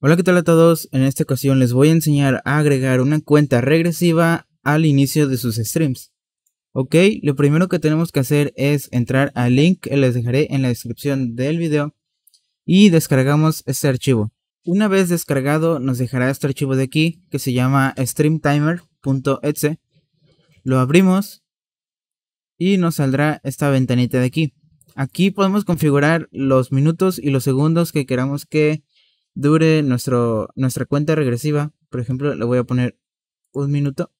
Hola, ¿qué tal a todos? En esta ocasión les voy a enseñar a agregar una cuenta regresiva al inicio de sus streams. Ok, lo primero que tenemos que hacer es entrar al link que les dejaré en la descripción del video y descargamos este archivo. Una vez descargado nos dejará este archivo de aquí que se llama streamtimer.exe. Lo abrimos y nos saldrá esta ventanita de aquí. Aquí podemos configurar los minutos y los segundos que queramos que dure nuestro, nuestra cuenta regresiva. Por ejemplo, le voy a poner un minuto.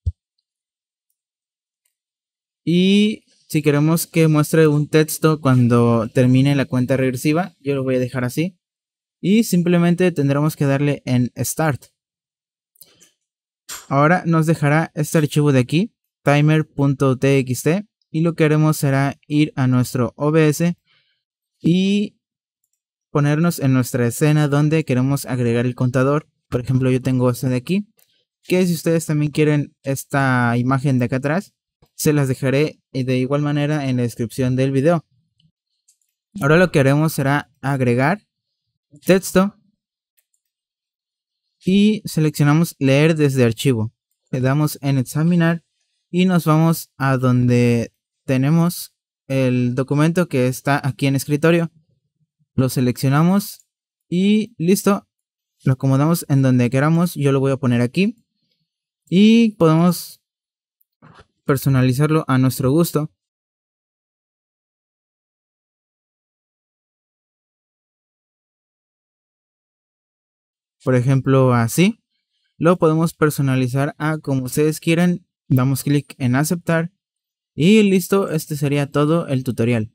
Y si queremos que muestre un texto cuando termine la cuenta regresiva, yo lo voy a dejar así. Y simplemente tendremos que darle en Start. Ahora nos dejará este archivo de aquí, timer.txt. Y lo que haremos será ir a nuestro OBS y ponernos en nuestra escena donde queremos agregar el contador. Por ejemplo, yo tengo este de aquí, que si ustedes también quieren esta imagen de acá atrás, se las dejaré eh, de igual manera en la descripción del video. Ahora lo que haremos será agregar texto y seleccionamos leer desde archivo. Le damos en examinar y nos vamos a donde tenemos el documento que está aquí en escritorio. Lo seleccionamos y listo. Lo acomodamos en donde queramos. Yo lo voy a poner aquí. Y podemos personalizarlo a nuestro gusto. Por ejemplo, así. Lo podemos personalizar a como ustedes quieran. Damos clic en aceptar. Y listo, este sería todo el tutorial.